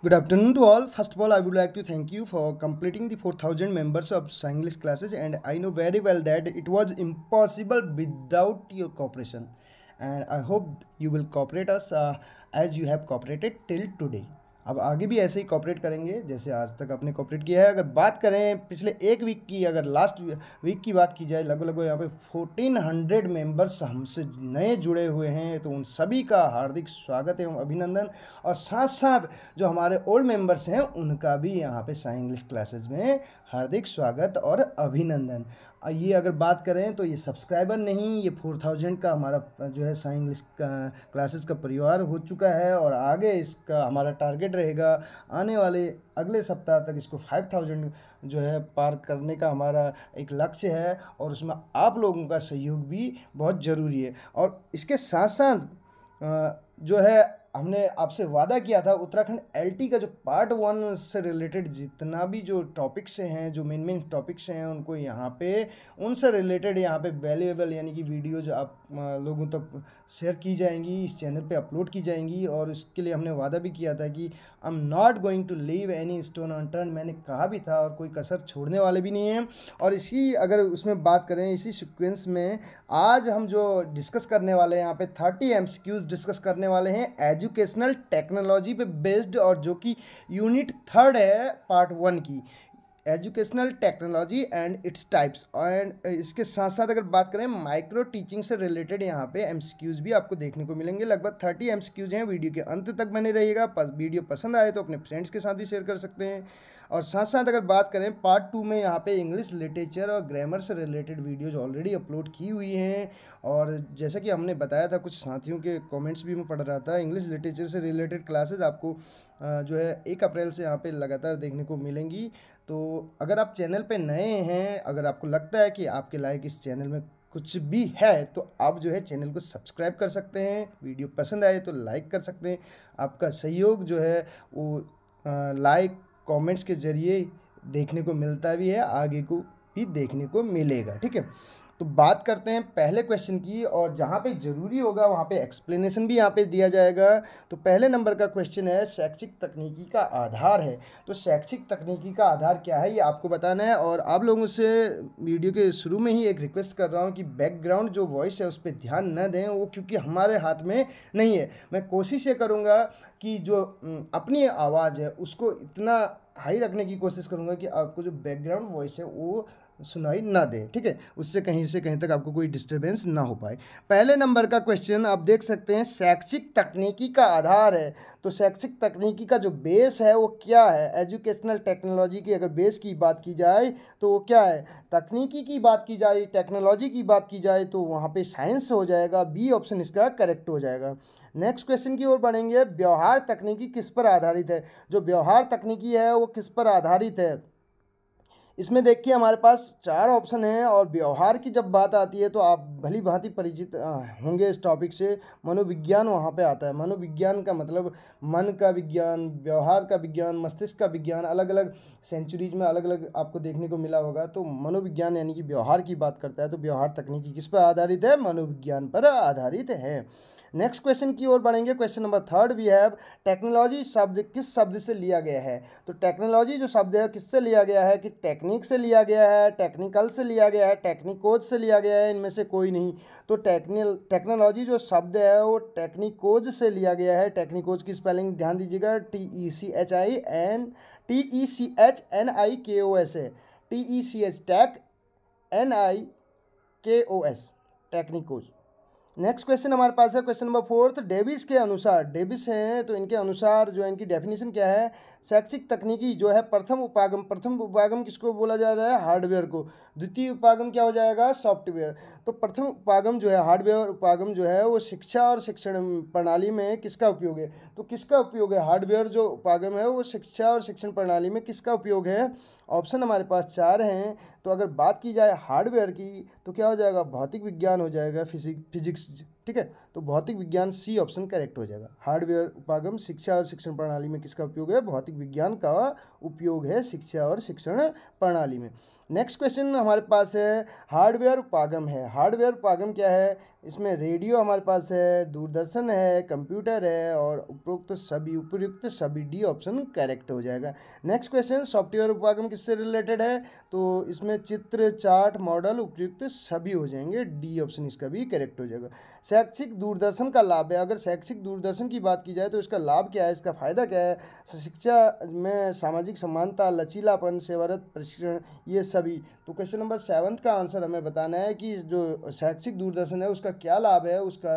Good afternoon to all. First of all, I would like to thank you for completing the 4000 members of Sanglish classes and I know very well that it was impossible without your cooperation and I hope you will cooperate us uh, as you have cooperated till today. अब आगे भी ऐसे ही cooperate करेंगे जैसे आज तक आपने cooperate किया है अगर बात करें पिछले एक वीक की अगर लास्ट वीक की बात की जाए लगभग लगभग यहाँ पे फोर्टीन हंड्रेड मेम्बर्स हमसे नए जुड़े हुए हैं तो उन सभी का हार्दिक स्वागत एवं अभिनंदन और साथ साथ जो हमारे ओल्ड मेम्बर्स हैं उनका भी यहाँ पे साइन इंग्लिश क्लासेज में हार्दिक स्वागत और अभिनंदन ये अगर बात करें तो ये सब्सक्राइबर नहीं ये फोर थाउजेंड का हमारा जो है साइन इंग्लिश क्लासेस का परिवार हो चुका है और आगे इसका हमारा टारगेट रहेगा आने वाले अगले सप्ताह तक इसको फाइव थाउजेंड जो है पार करने का हमारा एक लक्ष्य है और उसमें आप लोगों का सहयोग भी बहुत ज़रूरी है और इसके साथ साथ जो है हमने आपसे वादा किया था उत्तराखंड एलटी का जो पार्ट वन से रिलेटेड जितना भी जो टॉपिक्स हैं जो मेन मेन टॉपिक्स हैं उनको यहाँ पे उनसे रिलेटेड यहाँ पे वैल्यूएबल यानी कि वीडियोज आप लोगों तक शेयर की जाएंगी इस चैनल पे अपलोड की जाएंगी और इसके लिए हमने वादा भी किया था कि I am not going to leave any stone on turn मैंने कहा भी था और कोई कसर छोड़ने वाले भी नहीं हैं और इसी अगर उसमें बात करें इसी सिक्वेंस में आज हम जो डिस्कस करने वाले हैं यहाँ पे थर्टी एम डिस्कस करने वाले हैं एजू एजुकेशनल टेक्नोलॉजी पे बेस्ड और जो कि यूनिट थर्ड है पार्ट वन की educational technology and its types and इसके साथ साथ अगर बात करें माइक्रो टीचिंग से रिलेटेड यहाँ पे एम भी आपको देखने को मिलेंगे लगभग थर्टी एम हैं वीडियो के अंत तक बने रहिएगा वीडियो पसंद आए तो अपने फ्रेंड्स के साथ भी शेयर कर सकते हैं और साथ साथ अगर बात करें पार्ट टू में यहाँ पे इंग्लिश लिटरेचर और ग्रामर से रिलेटेड वीडियोज ऑलरेडी अपलोड की हुई हैं और जैसा कि हमने बताया था कुछ साथियों के कमेंट्स भी मैं पढ़ रहा था इंग्लिश लिटरेचर से रिलेटेड क्लासेज आपको जो है एक अप्रैल से यहाँ पर लगातार देखने को मिलेंगी तो अगर आप चैनल पर नए हैं अगर आपको लगता है कि आपके लायक इस चैनल में कुछ भी है तो आप जो है चैनल को सब्सक्राइब कर सकते हैं वीडियो पसंद आए तो लाइक कर सकते हैं आपका सहयोग जो है वो लाइक कमेंट्स के ज़रिए देखने को मिलता भी है आगे को भी देखने को मिलेगा ठीक है तो बात करते हैं पहले क्वेश्चन की और जहाँ पे ज़रूरी होगा वहाँ पे एक्सप्लेनेशन भी यहाँ पे दिया जाएगा तो पहले नंबर का क्वेश्चन है शैक्षिक तकनीकी का आधार है तो शैक्षिक तकनीकी का आधार क्या है ये आपको बताना है और आप लोगों से वीडियो के शुरू में ही एक रिक्वेस्ट कर रहा हूँ कि बैकग्राउंड जो वॉइस है उस पर ध्यान न दें वो क्योंकि हमारे हाथ में नहीं है मैं कोशिश ये करूँगा कि जो अपनी आवाज़ है उसको इतना हाई रखने की कोशिश करूँगा कि आपको जो बैकग्राउंड वॉइस है वो सुनाई ना दे ठीक है उससे कहीं से कहीं तक आपको कोई डिस्टरबेंस ना हो पाए पहले नंबर का क्वेश्चन आप देख सकते हैं शैक्षिक तकनीकी का आधार है तो शैक्षिक तकनीकी का जो बेस है वो क्या है एजुकेशनल टेक्नोलॉजी की अगर बेस की बात की जाए तो वो क्या है तकनीकी की बात की जाए टेक्नोलॉजी की बात की जाए तो वहाँ पर साइंस हो जाएगा बी ऑप्शन इसका करेक्ट हो जाएगा नेक्स्ट क्वेश्चन की ओर बढ़ेंगे व्यवहार तकनीकी किस पर आधारित है जो व्यवहार तकनीकी है वो किस पर आधारित है इसमें देखिए हमारे पास चार ऑप्शन हैं और व्यवहार की जब बात आती है तो आप भली भांति परिचित होंगे इस टॉपिक से मनोविज्ञान वहाँ पे आता है मनोविज्ञान का मतलब मन का विज्ञान व्यवहार का विज्ञान मस्तिष्क का विज्ञान अलग अलग सेंचुरीज में अलग अलग आपको देखने को मिला होगा तो मनोविज्ञान यानी कि व्यवहार की बात करता है तो व्यवहार तकनीकी किस पर आधारित है मनोविज्ञान पर आधारित है नेक्स्ट क्वेश्चन की ओर बढ़ेंगे question number third we have technology शब्द किस शब्द से लिया गया है तो टेक्नोलॉजी जो शब्द है किससे लिया गया है कि टेक्निक से लिया गया है टेक्निकल से लिया गया है टेक्निकोज से लिया गया है इनमें से कोई नहीं तो टेक्निल टेक्नोलॉजी जो शब्द है वो टेक्निकोज से लिया गया है टेक्निकोज की स्पेलिंग ध्यान दीजिएगा T E C H I N T E C H N I K O S A T E C H tech N I K O S technikos next question हमारे पास है क्वेश्चन नंबर फोर्थ डेविस के अनुसार Davis हैं तो इनके अनुसार जो इनकी डेफिनेशन क्या है शैक्षिक तकनीकी जो है प्रथम उपागम प्रथम उपागम किसको बोला जा रहा है हार्डवेयर को द्वितीय उपागम क्या हो जाएगा सॉफ्टवेयर तो प्रथम उपागम जो है हार्डवेयर उपागम जो है वो शिक्षा और शिक्षण प्रणाली में किसका उपयोग है तो किसका उपयोग है हार्डवेयर जो उपागम है वो शिक्षा और शिक्षण प्रणाली में किसका उपयोग है ऑप्शन हमारे पास चार हैं तो अगर बात की जाए हार्डवेयर की तो क्या हो जाएगा भौतिक विज्ञान हो जाएगा फिजिक फिजिक्स ठीक है तो भौतिक विज्ञान सी ऑप्शन करेक्ट हो जाएगा हार्डवेयर उपागम शिक्षा और शिक्षण प्रणाली में किसका उपयोग है भौतिक विज्ञान का उपयोग है शिक्षा और शिक्षण प्रणाली में नेक्स्ट क्वेश्चन हमारे पास है हार्डवेयर उपागम है हार्डवेयर उपागम क्या है इसमें रेडियो हमारे पास है दूरदर्शन है कंप्यूटर है और उपयुक्त सभी उपयुक्त सभी डी ऑप्शन करेक्ट हो जाएगा नेक्स्ट क्वेश्चन सॉफ्टवेयर उपागम किससे रिलेटेड है तो इसमें चित्र चार्ट मॉडल उपयुक्त सभी हो जाएंगे डी ऑप्शन इसका भी करेक्ट हो जाएगा शैक्षिक दूरदर्शन का लाभ है अगर शैक्षिक दूरदर्शन की बात की जाए तो इसका लाभ क्या है इसका फ़ायदा क्या है शिक्षा में सामाजिक समानता लचीलापन सेवारत प्रशिक्षण ये सभी तो क्वेश्चन नंबर सेवन्थ का आंसर हमें बताना है कि जो शैक्षिक दूरदर्शन है उसका क्या लाभ है उसका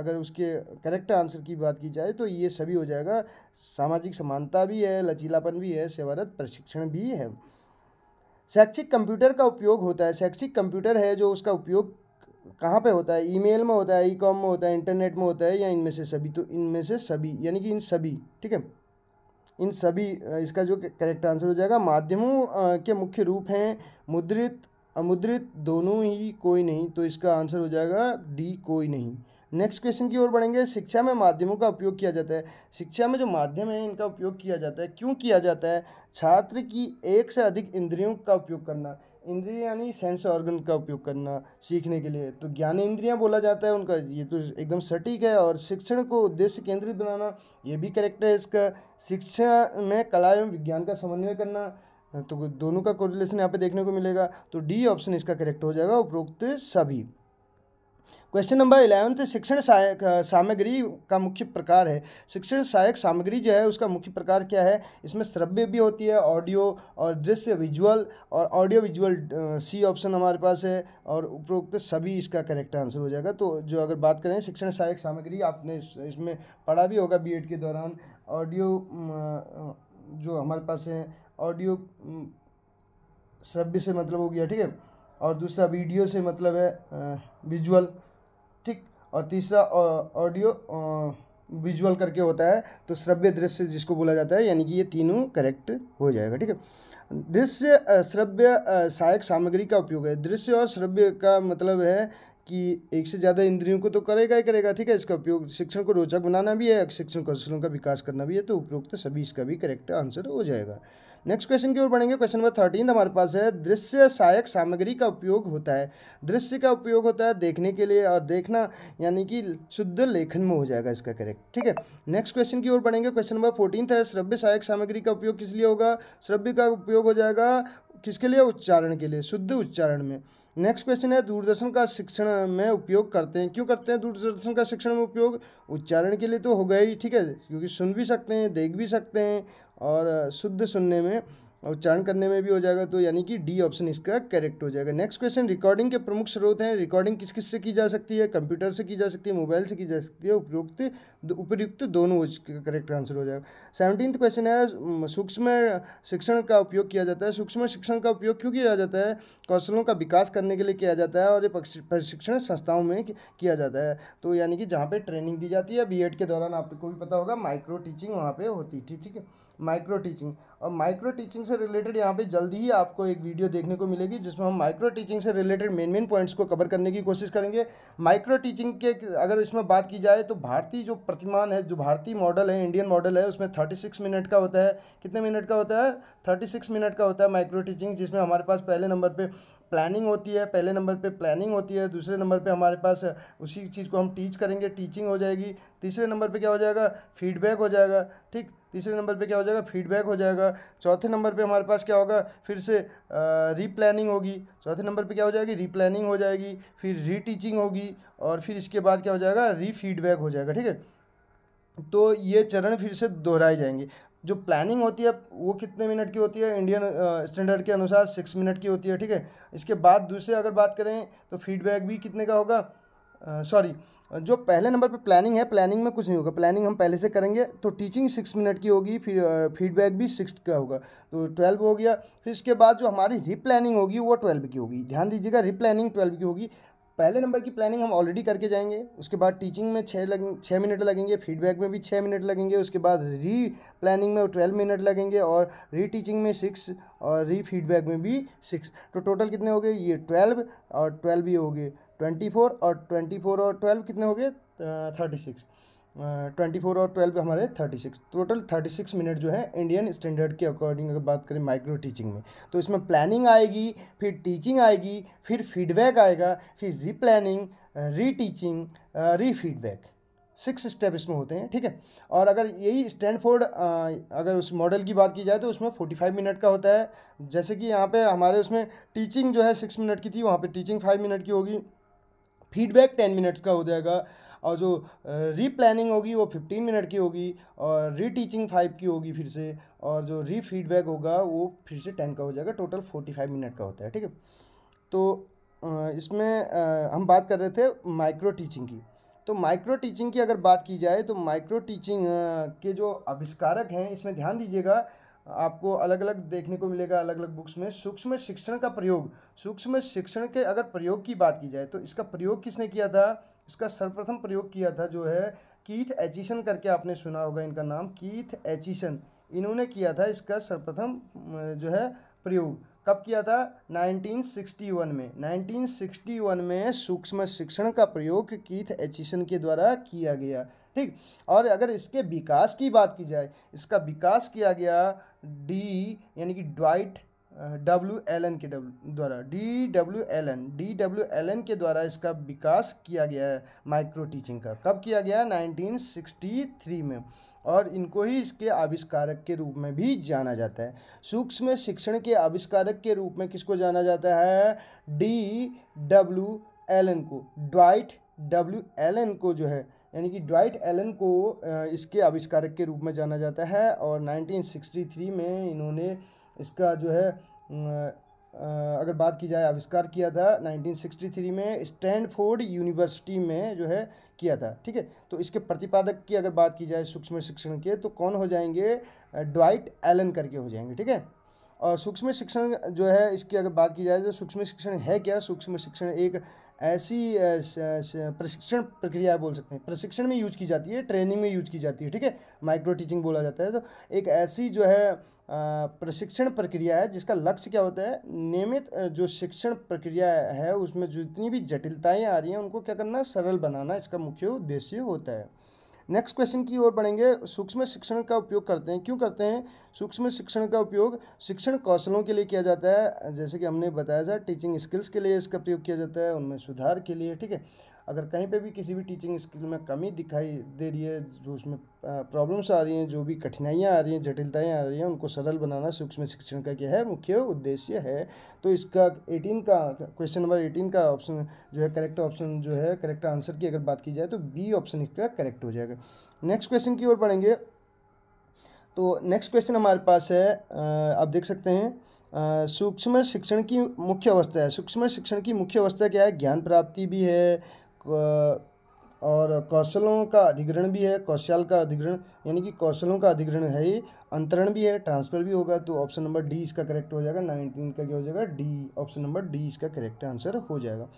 अगर उसके करेक्ट आंसर की बात की जाए तो ये सभी हो जाएगा सामाजिक समानता भी है लचीलापन भी है सेवारत प्रशिक्षण भी है शैक्षिक कंप्यूटर का उपयोग होता है शैक्षिक कंप्यूटर है जो उसका उपयोग कहाँ पे होता है ईमेल में होता है ई कॉम में होता है इंटरनेट में होता है या इनमें से सभी तो इनमें से सभी यानी कि इन सभी ठीक है इन सभी इसका जो करेक्ट आंसर हो जाएगा माध्यमों के मुख्य रूप हैं मुद्रित अमुद्रित दोनों ही कोई नहीं तो इसका आंसर हो जाएगा डी कोई नहीं नेक्स्ट क्वेश्चन की ओर बढ़ेंगे शिक्षा में माध्यमों का उपयोग किया जाता है शिक्षा में जो माध्यम है इनका उपयोग किया जाता है क्यों किया जाता है छात्र की एक से अधिक इंद्रियों का उपयोग करना इंद्रिय यानी सेंस ऑर्गन का उपयोग करना सीखने के लिए तो ज्ञान इंद्रियाँ बोला जाता है उनका ये तो एकदम सटीक है और शिक्षण को उद्देश्य केंद्रित बनाना ये भी करेक्ट है इसका शिक्षा में कला एवं विज्ञान का समन्वय करना तो दोनों का कोरिलेशन यहाँ पे देखने को मिलेगा तो डी ऑप्शन इसका करेक्ट हो जाएगा उपरोक्त सभी क्वेश्चन नंबर इलेवंथ शिक्षण सहायक सामग्री का मुख्य प्रकार है शिक्षण सहायक सामग्री जो है उसका मुख्य प्रकार क्या है इसमें श्रव्य भी होती है ऑडियो और दृश्य विजुअल और ऑडियो विजुअल सी ऑप्शन हमारे पास है और उपरोक्त सभी इसका करेक्ट आंसर हो जाएगा तो जो अगर बात करें शिक्षण सहायक सामग्री आपने इसमें पढ़ा भी होगा बी के दौरान ऑडियो जो हमारे पास है ऑडियो श्रव्य से मतलब हो गया ठीक है और दूसरा वीडियो से मतलब है विजुअल और तीसरा ऑडियो विजुअल करके होता है तो श्रव्य दृश्य जिसको बोला जाता है यानी कि ये तीनों करेक्ट हो जाएगा ठीक है दृश्य श्रव्य सहायक सामग्री का उपयोग है दृश्य और श्रव्य का मतलब है कि एक से ज़्यादा इंद्रियों को तो करेगा ही करेगा ठीक है इसका उपयोग शिक्षण को रोचक बनाना भी है शिक्षण कौशलों का विकास करना भी है तो उपयुक्त तो सभी इसका भी करेक्ट आंसर हो जाएगा नेक्स्ट क्वेश्चन की ओर बढ़ेंगे क्वेश्चन नंबर थर्टीन हमारे पास है दृश्य सहायक सामग्री का उपयोग होता है दृश्य का उपयोग होता है देखने के लिए और देखना यानी कि शुद्ध लेखन में हो जाएगा इसका करेक्ट ठीक है नेक्स्ट क्वेश्चन की ओर बढ़ेंगे क्वेश्चन नंबर फोर्टीन है श्रव्य सहायक सामग्री का उपयोग किस लिए होगा श्रव्य का उपयोग हो जाएगा किसके लिए उच्चारण के लिए शुद्ध उच्चारण में नेक्स्ट क्वेश्चन है दूरदर्शन का शिक्षण में उपयोग करते हैं क्यों करते हैं दूरदर्शन का शिक्षण में उपयोग उच्चारण के लिए तो होगा ही ठीक है क्योंकि सुन भी सकते हैं देख भी सकते हैं और शुद्ध सुनने में उच्चारण करने में भी हो जाएगा तो यानी कि डी ऑप्शन इसका करेक्ट हो जाएगा नेक्स्ट क्वेश्चन रिकॉर्डिंग के प्रमुख स्रोत हैं रिकॉर्डिंग किस किस से की जा सकती है कंप्यूटर से की जा सकती है मोबाइल से की जा सकती है उपयुक्त उपयुक्त दोनों करेक्ट आंसर हो जाएगा सेवनटीन क्वेश्चन है सूक्ष्म शिक्षण का उपयोग किया जाता है सूक्ष्म शिक्षण का उपयोग क्यों किया जाता है कौशलों का विकास करने के लिए किया जाता है और ये प्रशिक्षण संस्थाओं में किया जाता है तो यानी कि जहाँ पर ट्रेनिंग दी जाती है बी के दौरान आपको भी पता होगा माइक्रो टीचिंग वहाँ पर होती थी ठीक है माइक्रो टीचिंग और माइक्रो टीचिंग से रिलेटेड यहाँ पे जल्दी ही आपको एक वीडियो देखने को मिलेगी जिसमें हम माइक्रो टीचिंग से रिलेटेड मेन मेन पॉइंट्स को कवर करने की कोशिश करेंगे माइक्रो टीचिंग के अगर इसमें बात की जाए तो भारतीय जो प्रतिमान है जो भारतीय मॉडल है इंडियन मॉडल है उसमें थर्टी सिक्स मिनट का होता है कितने मिनट का होता है थर्टी सिक्स मिनट का होता है माइक्रो टीचिंग जिसमें हमारे पास पहले नंबर पर प्लानिंग होती है पहले नंबर पे प्लानिंग होती है दूसरे नंबर पे हमारे पास उसी चीज़ को हम टीच करेंगे टीचिंग हो जाएगी तीसरे नंबर पे क्या हो जाएगा फीडबैक हो जाएगा ठीक तीसरे नंबर पे क्या हो जाएगा फीडबैक हो जाएगा चौथे नंबर पे हमारे पास क्या होगा फिर से रीप्लानिंग होगी चौथे नंबर पे क्या हो जाएगी रीप्लानिंग हो जाएगी फिर रीटीचिंग होगी और फिर इसके बाद क्या हो जाएगा रीफीडबैक हो जाएगा ठीक है तो ये चरण फिर से दोहराए जाएंगे जो प्लानिंग होती है वो कितने मिनट की होती है इंडियन स्टैंडर्ड के अनुसार सिक्स मिनट की होती है ठीक है इसके बाद दूसरे अगर बात करें तो फीडबैक भी कितने का होगा सॉरी जो पहले नंबर पे प्लानिंग है प्लानिंग में कुछ नहीं होगा प्लानिंग हम पहले से करेंगे तो टीचिंग सिक्स मिनट की होगी फिर फीडबैक भी सिक्स का होगा तो ट्वेल्व हो गया फिर इसके बाद जो हमारी प्लानिंग होगी वो ट्वेल्व की होगी ध्यान दीजिएगा प्लानिंग ट्वेल्व की होगी पहले नंबर की प्लानिंग हम ऑलरेडी करके जाएंगे उसके बाद टीचिंग में छः लग छः मिनट लगेंगे फीडबैक में भी छः मिनट लगेंगे उसके बाद री प्लानिंग में ट्वेल्व मिनट लगेंगे और री टीचिंग में सिक्स और री फीडबैक में भी सिक्स तो टोटल कितने हो गए ये ट्वेल्व और ट्वेल्व ये हो गए ट्वेंटी फोर और ट्वेंटी फोर और ट्वेल्व कितने हो गए थर्टी सिक्स ट्वेंटी फोर और ट्वेल्व हमारे thirty six total thirty six minute जो है इंडियन स्टैंडर्ड के अकॉर्डिंग अगर बात करें माइक्रो टीचिंग में तो इसमें प्लानिंग आएगी फिर टीचिंग आएगी फिर फीडबैक आएगा फिर रीप्लानिंग री फीडबैक सिक्स स्टेप इसमें होते हैं ठीक है और अगर यही स्टैंडफोर्ड अगर उस मॉडल की बात की जाए तो उसमें फोर्टी फाइव मिनट का होता है जैसे कि यहाँ पे हमारे उसमें टीचिंग जो है सिक्स मिनट की थी वहाँ पे टीचिंग फाइव मिनट की होगी फीडबैक टेन मिनट्स का हो जाएगा और जो रीप्लानिंग होगी वो फिफ्टीन मिनट की होगी और रीटीचिंग फाइव की होगी फिर से और जो री फीडबैक होगा वो फिर से टेन का हो जाएगा टोटल फोर्टी फाइव मिनट का होता है ठीक है तो इसमें हम बात कर रहे थे माइक्रो टीचिंग की तो माइक्रो टीचिंग की अगर बात की जाए तो माइक्रो टीचिंग के जो आविष्कारक हैं इसमें ध्यान दीजिएगा आपको अलग अलग देखने को मिलेगा अलग अलग बुक्स में सूक्ष्म शिक्षण का प्रयोग सूक्ष्म शिक्षण के अगर प्रयोग की बात की जाए तो इसका प्रयोग किसने किया था इसका सर्वप्रथम प्रयोग किया था जो है कीथ एचिसन करके आपने सुना होगा इनका नाम कीथ एचिसन इन्होंने किया था इसका सर्वप्रथम जो है प्रयोग कब किया था 1961 में 1961 में सूक्ष्म शिक्षण का प्रयोग कीथ एचिसन के द्वारा किया गया ठीक और अगर इसके विकास की बात की जाए इसका विकास किया गया डी यानी कि ड्वाइट डब्ल्यू एल एन के द्वारा D W L N D W L N के द्वारा इसका विकास किया गया है माइक्रो टीचिंग का कब किया गया 1963 में और इनको ही इसके आविष्कारक के रूप में भी जाना जाता है सूक्ष्म शिक्षण के आविष्कारक के रूप में किसको जाना जाता है डी डब्ल्यू एल एन को ड्वाइट डब्ल्यू एल एन को जो है यानी कि ड्वाइट एलन को इसके आविष्कारक के रूप में जाना जाता है और 1963 में इन्होंने इसका जो है अगर बात की जाए आविष्कार किया था 1963 में स्टैंडफोर्ड यूनिवर्सिटी में जो है किया था ठीक है तो इसके प्रतिपादक की अगर बात की जाए सूक्ष्म शिक्षण के तो कौन हो जाएंगे ड्वाइट एलन करके हो जाएंगे ठीक है और सूक्ष्म शिक्षण जो है इसकी अगर बात की जाए तो सूक्ष्म शिक्षण है क्या सूक्ष्म शिक्षण एक ऐसी प्रशिक्षण प्रक्रिया बोल सकते हैं प्रशिक्षण में यूज की जाती है ट्रेनिंग में यूज की जाती है ठीक है माइक्रो टीचिंग बोला जाता है तो एक ऐसी जो है प्रशिक्षण प्रक्रिया है जिसका लक्ष्य क्या होता है नियमित जो शिक्षण प्रक्रिया है उसमें जितनी भी जटिलताएं आ रही हैं उनको क्या करना सरल बनाना इसका मुख्य उद्देश्य होता है नेक्स्ट क्वेश्चन की ओर बढ़ेंगे सूक्ष्म शिक्षण का उपयोग करते हैं क्यों करते हैं सूक्ष्म शिक्षण का उपयोग शिक्षण कौशलों के लिए किया जाता है जैसे कि हमने बताया था टीचिंग स्किल्स के लिए इसका प्रयोग किया जाता है उनमें सुधार के लिए ठीक है अगर कहीं पे भी किसी भी टीचिंग स्किल में कमी दिखाई दे रही है जो उसमें प्रॉब्लम्स आ रही हैं जो भी कठिनाइयाँ आ रही हैं जटिलताएँ आ रही हैं उनको सरल बनाना सूक्ष्म शिक्षण का क्या है मुख्य उद्देश्य है तो इसका एटीन का क्वेश्चन नंबर एटीन का ऑप्शन जो है करेक्ट ऑप्शन जो है करेक्ट आंसर की अगर बात की जाए तो बी ऑप्शन इसका करेक्ट हो जाएगा नेक्स्ट क्वेश्चन की ओर बढ़ेंगे तो नेक्स्ट क्वेश्चन हमारे पास है आप देख सकते हैं सूक्ष्म शिक्षण की मुख्य अवस्था है सूक्ष्म शिक्षण की मुख्य अवस्था क्या है ज्ञान प्राप्ति भी है और कौशलों का अधिग्रहण भी है कौशल का अधिग्रहण यानी कि कौशलों का अधिग्रहण है ही अंतरण भी है ट्रांसफर भी होगा तो ऑप्शन नंबर डी इसका करेक्ट हो जाएगा नाइनटीन का क्या हो जाएगा डी ऑप्शन नंबर डी इसका करेक्ट आंसर हो जाएगा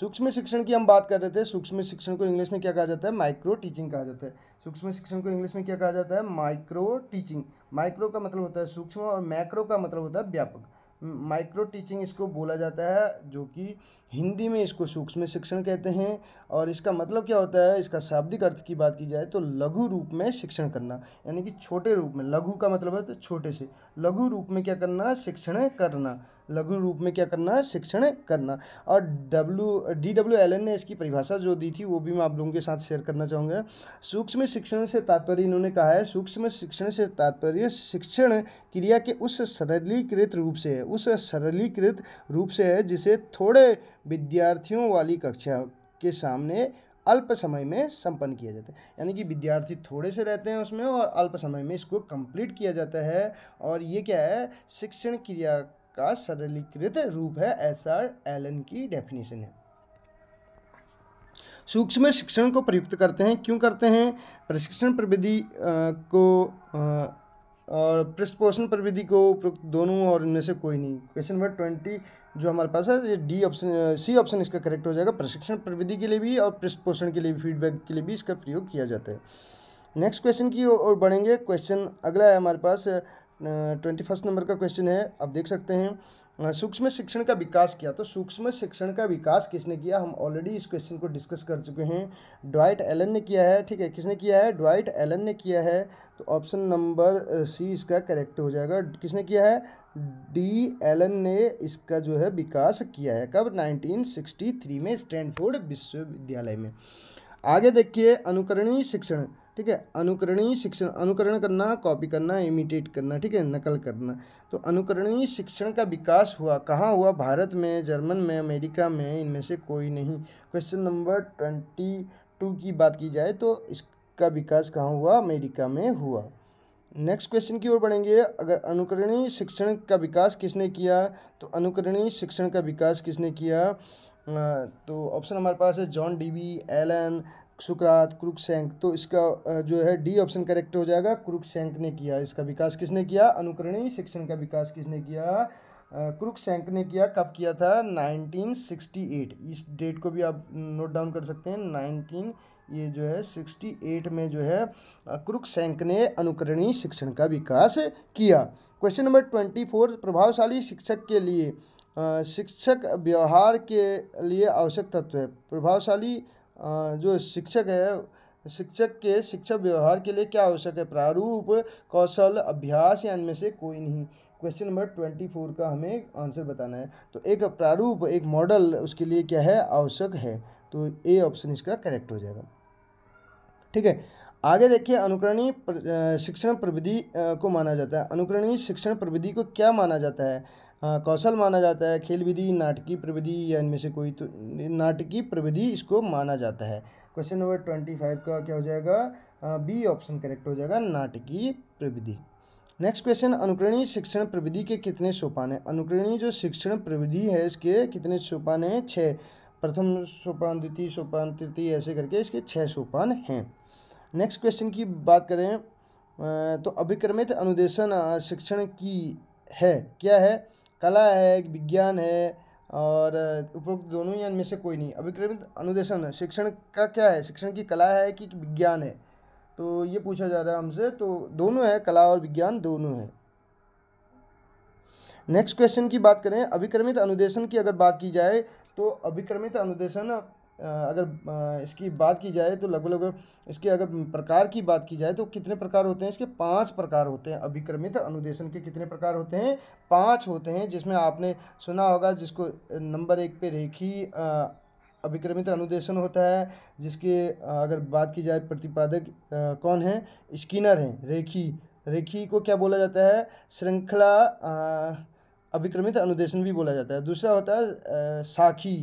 सूक्ष्म शिक्षण की हम बात कर रहे थे सूक्ष्म शिक्षण को इंग्लिश में क्या कहा जाता है माइक्रो टीचिंग कहा जाता है सूक्ष्म शिक्षण को इंग्लिश में क्या कहा जाता है माइक्रो टीचिंग माइक्रो का मतलब होता है सूक्ष्म और मैक्रो का मतलब होता है व्यापक माइक्रो टीचिंग इसको बोला जाता है जो कि हिंदी में इसको सूक्ष्म शिक्षण कहते हैं और इसका मतलब क्या होता है इसका शाब्दिक अर्थ की बात की जाए तो लघु रूप में शिक्षण करना यानी कि छोटे रूप में लघु का मतलब है तो छोटे से लघु रूप में क्या करना शिक्षण करना लघु रूप में क्या करना है शिक्षण करना और W D W L N ने इसकी परिभाषा जो दी थी वो भी मैं आप लोगों के साथ शेयर करना चाहूँगा सूक्ष्म शिक्षण से तात्पर्य इन्होंने कहा है सूक्ष्म शिक्षण से तात्पर्य शिक्षण क्रिया के उस सरलीकृत रूप से है उस सरलीकृत रूप से है जिसे थोड़े विद्यार्थियों वाली कक्षा के सामने अल्प समय में संपन्न किया जाता है यानी कि विद्यार्थी थोड़े से रहते हैं उसमें और अल्प समय में इसको कंप्लीट किया जाता है और ये क्या है शिक्षण क्रिया का सरलीकृत रूप है एस आर एलन की डेफिनेशन है सूक्ष्म शिक्षण को प्रयुक्त करते हैं क्यों करते हैं प्रशिक्षण प्रविधि को और पृष्ठपोषण प्रविधि को उपयुक्त दोनों और इनमें से कोई नहीं क्वेश्चन नंबर ट्वेंटी जो हमारे पास है ये डी ऑप्शन सी ऑप्शन इसका करेक्ट हो जाएगा प्रशिक्षण प्रविधि के लिए भी और पृष्ठपोषण के लिए भी फीडबैक के लिए भी इसका प्रयोग किया जाता है नेक्स्ट क्वेश्चन की ओर बढ़ेंगे क्वेश्चन अगला है हमारे पास ट्वेंटी फर्स्ट नंबर का क्वेश्चन है आप देख सकते हैं सूक्ष्म शिक्षण का विकास किया तो सूक्ष्म शिक्षण का विकास किसने किया हम ऑलरेडी इस क्वेश्चन को डिस्कस कर चुके हैं ड्वाइट एलन ने किया है ठीक है किसने किया है ड्वाइट एलन ने किया है तो ऑप्शन नंबर सी इसका करेक्ट हो जाएगा किसने किया है डी एलन ने इसका जो है विकास किया है कब नाइनटीन में स्टैंडफोर्ड विश्वविद्यालय में आगे देखिए अनुकरणीय शिक्षण ठीक है अनुकरणीय शिक्षण अनुकरण करना कॉपी करना इमिटेट करना ठीक है नकल करना तो अनुकरणीय शिक्षण का विकास हुआ कहाँ हुआ भारत में जर्मन में अमेरिका में इनमें से कोई नहीं क्वेश्चन नंबर ट्वेंटी टू की बात की जाए तो इसका विकास कहाँ हुआ अमेरिका में हुआ नेक्स्ट क्वेश्चन की ओर बढ़ेंगे अगर अनुकरणीय शिक्षण का विकास किसने किया तो अनुकरणीय शिक्षण का विकास किसने किया तो ऑप्शन हमारे पास है जॉन डी एलन सुकरात क्रुकशैंक तो इसका जो है डी ऑप्शन करेक्ट हो जाएगा क्रुकशैंक ने किया इसका विकास किसने किया अनुकरणीय शिक्षण का विकास किसने किया क्रुकशैंक ने किया कब किया था 1968 इस डेट को भी आप नोट डाउन कर सकते हैं 19 ये जो है 68 में जो है क्रुकशैंक ने अनुकरणीय शिक्षण का विकास किया क्वेश्चन नंबर ट्वेंटी प्रभावशाली शिक्षक के लिए शिक्षक व्यवहार के लिए आवश्यक तत्व है प्रभावशाली जो शिक्षक है शिक्षक के शिक्षा व्यवहार के लिए क्या आवश्यक है प्रारूप कौशल अभ्यास या इनमें से कोई नहीं क्वेश्चन नंबर ट्वेंटी फोर का हमें आंसर बताना है तो एक प्रारूप एक मॉडल उसके लिए क्या है आवश्यक है तो ए ऑप्शन इसका करेक्ट हो जाएगा ठीक है आगे देखिए अनुकरणीय शिक्षण प्रविधि को माना जाता है अनुकरणीय शिक्षण प्रविधि को क्या माना जाता है हाँ, कौशल माना जाता है खेल विधि नाटकीय प्रविधि या इनमें से कोई तो नाटकीय प्रविधि इसको माना जाता है क्वेश्चन नंबर ट्वेंटी फाइव का क्या हो जाएगा बी ऑप्शन करेक्ट हो जाएगा नाटकीय प्रविधि नेक्स्ट क्वेश्चन अनुकरणीय शिक्षण प्रविधि के कितने सोपान हैं अनुकरणीय जो शिक्षण प्रविधि है इसके कितने सोपान हैं छः प्रथम सोपान द्वितीय सोपान तृतीय ऐसे करके इसके छः सोपान हैं नेक्स्ट क्वेश्चन की बात करें तो अभिक्रमित अनुदेशन शिक्षण की है क्या है कला है विज्ञान है और उपरोक्त दोनों ही इनमें से कोई नहीं अभिक्रमित अनुदेशन शिक्षण का क्या है शिक्षण की कला है कि विज्ञान है तो ये पूछा जा रहा है हमसे तो दोनों है कला और विज्ञान दोनों है नेक्स्ट क्वेश्चन की बात करें अभिक्रमित अनुदेशन की अगर बात की जाए तो अभिक्रमित अनुदेशन अगर इसकी बात की जाए तो लगभग लगभग इसके अगर प्रकार की बात की जाए तो कितने प्रकार होते हैं इसके पांच प्रकार होते हैं अभिक्रमित अनुदेशन के कितने प्रकार होते हैं पांच होते हैं जिसमें आपने सुना होगा जिसको नंबर एक पे रेखी अभिक्रमित अनुदेशन होता है जिसके अगर बात की जाए प्रतिपादक कौन है स्किनर हैं रेखी रेखी को क्या बोला जाता है श्रृंखला अभिक्रमित अनुदेशन भी बोला जाता है दूसरा होता है साखी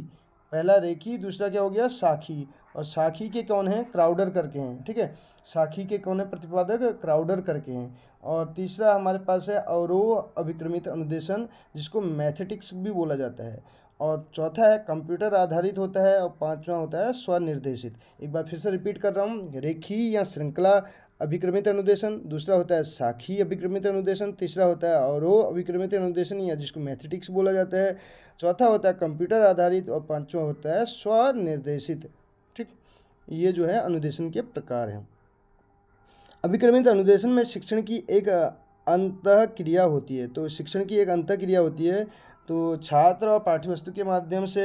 पहला रेखी दूसरा क्या हो गया साखी और साखी के कौन हैं क्राउडर करके हैं ठीक है साखी के कौन है प्रतिपादक क्राउडर करके हैं और तीसरा हमारे पास है अवरोह अभिक्रमित अनुदेशन जिसको मैथेटिक्स भी बोला जाता है और चौथा है कंप्यूटर आधारित होता है और पांचवा होता है स्वनिर्देशित एक बार फिर से रिपीट कर रहा हूँ रेखी या श्रृंखला अभिक्रमित अनुदेशन दूसरा होता है साखी अभिक्रमित अनुदेशन तीसरा होता है और वो अभिक्रमित अनुदेशन या जिसको मैथेटिक्स बोला जाता है चौथा होता है कंप्यूटर आधारित और पांचवा होता है स्वनिर्देशित ठीक ये जो है अनुदेशन के प्रकार हैं अभिक्रमित अनुदेशन में शिक्षण की एक अंत क्रिया होती है तो शिक्षण की एक अंत क्रिया होती है तो छात्र और पाठ्यवस्तु के माध्यम से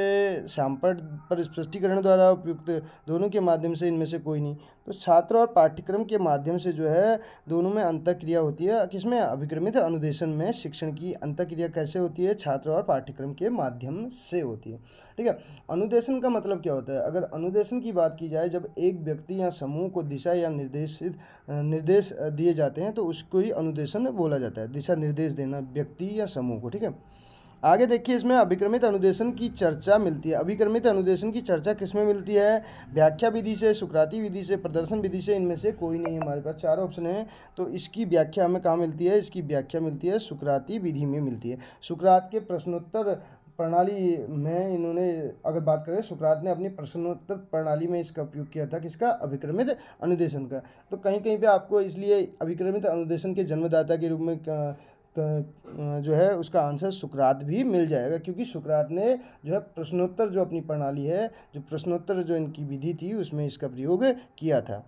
सांपट पर स्पष्टीकरण द्वारा उपयुक्त दोनों के माध्यम से इनमें से कोई नहीं तो छात्र और पाठ्यक्रम के माध्यम से जो है दोनों में अंतक्रिया होती है किसमें अभिक्रमित अनुदेशन में शिक्षण की अंतक्रिया कैसे होती है छात्र और पाठ्यक्रम के माध्यम से होती है ठीक है अनुदेशन का मतलब क्या होता है अगर अनुदेशन की बात की जाए जब एक व्यक्ति या समूह को दिशा या निर्देशित निर्देश दिए जाते हैं तो उसको ही अनुदेशन बोला जाता है दिशा निर्देश देना व्यक्ति या समूह को ठीक है आगे देखिए इसमें अभिक्रमित अनुदेशन की चर्चा मिलती है अभिक्रमित अनुदेशन की चर्चा किसमें मिलती है व्याख्या विधि से सुकराती विधि से प्रदर्शन विधि से इनमें से कोई नहीं है हमारे पास चार ऑप्शन हैं तो इसकी व्याख्या हमें कहाँ मिलती है इसकी व्याख्या मिलती है सुकराती विधि में मिलती है सुकरात के प्रश्नोत्तर प्रणाली में इन्होंने अगर बात करें सुकरात ने अपनी प्रश्नोत्तर प्रणाली में इसका उपयोग किया था किसका अभिक्रमित अनुदेशन का तो कहीं कहीं पे आपको इसलिए अभिक्रमित अनुदेशन के जन्मदाता के रूप में जो है उसका आंसर सुकरात भी मिल जाएगा क्योंकि सुकरात ने जो है प्रश्नोत्तर जो अपनी प्रणाली है जो प्रश्नोत्तर जो इनकी विधि थी उसमें इसका प्रयोग किया था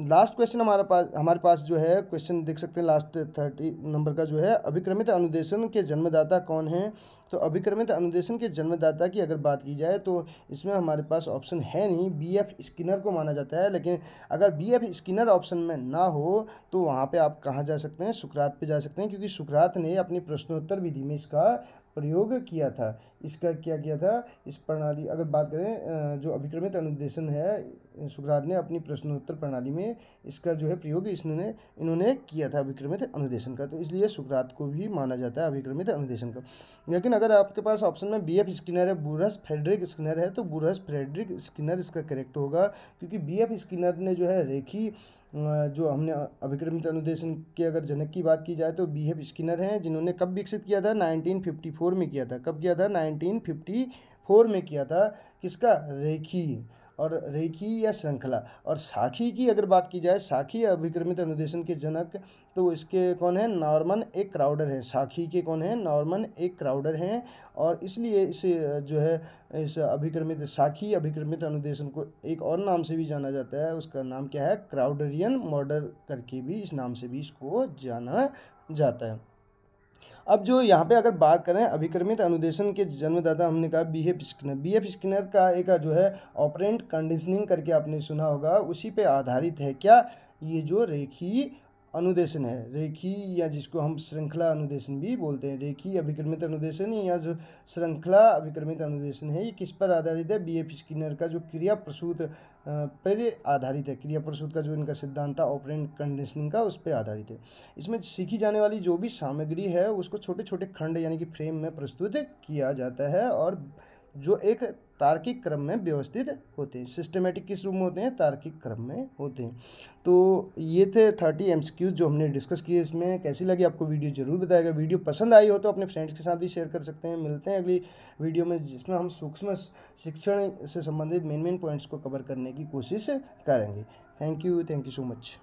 लास्ट क्वेश्चन हमारे पास हमारे पास जो है क्वेश्चन देख सकते हैं लास्ट थर्टी नंबर का जो है अभिक्रमित अनुदेशन के जन्मदाता कौन है तो अभिक्रमित अनुदेशन के जन्मदाता की अगर बात की जाए तो इसमें हमारे पास ऑप्शन है नहीं बी एफ स्किनर को माना जाता है लेकिन अगर बी एफ स्किनर ऑप्शन में ना हो तो वहाँ पर आप कहाँ जा सकते हैं सुकरात पर जा सकते हैं क्योंकि सुकरात ने अपनी प्रश्नोत्तर विधि में इसका प्रयोग किया था इसका क्या किया था इस प्रणाली अगर बात करें जो अभिक्रमित अनुदेशन है सुखराज ने अपनी प्रश्नोत्तर प्रणाली में इसका जो है प्रयोग इसने इन्होंने किया था अभिक्रमित अनुदेशन का तो इसलिए सुकरात को भी माना जाता है अभिक्रमित अनुदेशन का लेकिन अगर आपके पास ऑप्शन में बी एफ स्किनर है बुरस फेडरिक स्किनर है तो बुरस फेडरिक स्किनर इसका करेक्ट होगा क्योंकि बी एफ स्किनर ने जो है रेखी जो हमने अभिक्रमित अनुदेशन के अगर जनक की बात की जाए तो बी एफ स्किनर हैं जिन्होंने कब विकसित किया था 1954 में किया था कब किया था 1954 में किया था किसका रेखी और रेखी या श्रृंखला और साखी की अगर बात की जाए साखी अभिक्रमित अनुदेशन के जनक तो इसके कौन है नॉर्मन एक क्राउडर हैं साखी के कौन है नॉर्मन एक क्राउडर हैं और इसलिए इस जो है इस अभिक्रमित साखी अभिक्रमित अनुदेशन को एक और नाम से भी जाना जाता है उसका नाम क्या है क्राउडरियन मॉडल करके भी इस नाम से भी इसको जाना जाता है अब जो यहाँ पे अगर बात करें अभिक्रमित अनुदेशन के जन्मदाता हमने कहा B F Skinner B F Skinner का एक जो है ऑपरेंट कंडीशनिंग करके आपने सुना होगा उसी पे आधारित है क्या ये जो रेखी अनुदेशन है रेखी या जिसको हम श्रृंखला अनुदेशन भी बोलते हैं रेखी अभिक्रमित अनुदेशन या जो श्रृंखला अभिक्रमित अनुदेशन है ये किस पर आधारित है बी एफ स्किनर का जो क्रिया प्रसूत पर आधारित है क्रिया प्रसूत का जो इनका सिद्धांत था ऑपरेंट कंडीशनिंग का उस पर आधारित है इसमें सीखी जाने वाली जो भी सामग्री है उसको छोटे छोटे खंड यानी कि फ्रेम में प्रस्तुत किया जाता है और जो एक तार्किक क्रम में व्यवस्थित होते हैं सिस्टमेटिक किस रूप में होते हैं तार्किक क्रम में होते हैं तो ये थे थर्टी एम जो हमने डिस्कस किए इसमें कैसी लगी आपको वीडियो जरूर बताएगा वीडियो पसंद आई हो तो अपने फ्रेंड्स के साथ भी शेयर कर सकते हैं मिलते हैं अगली वीडियो में जिसमें हम सूक्ष्म शिक्षण से संबंधित मेन मेन पॉइंट्स को कवर करने की कोशिश करेंगे thank you thank you so much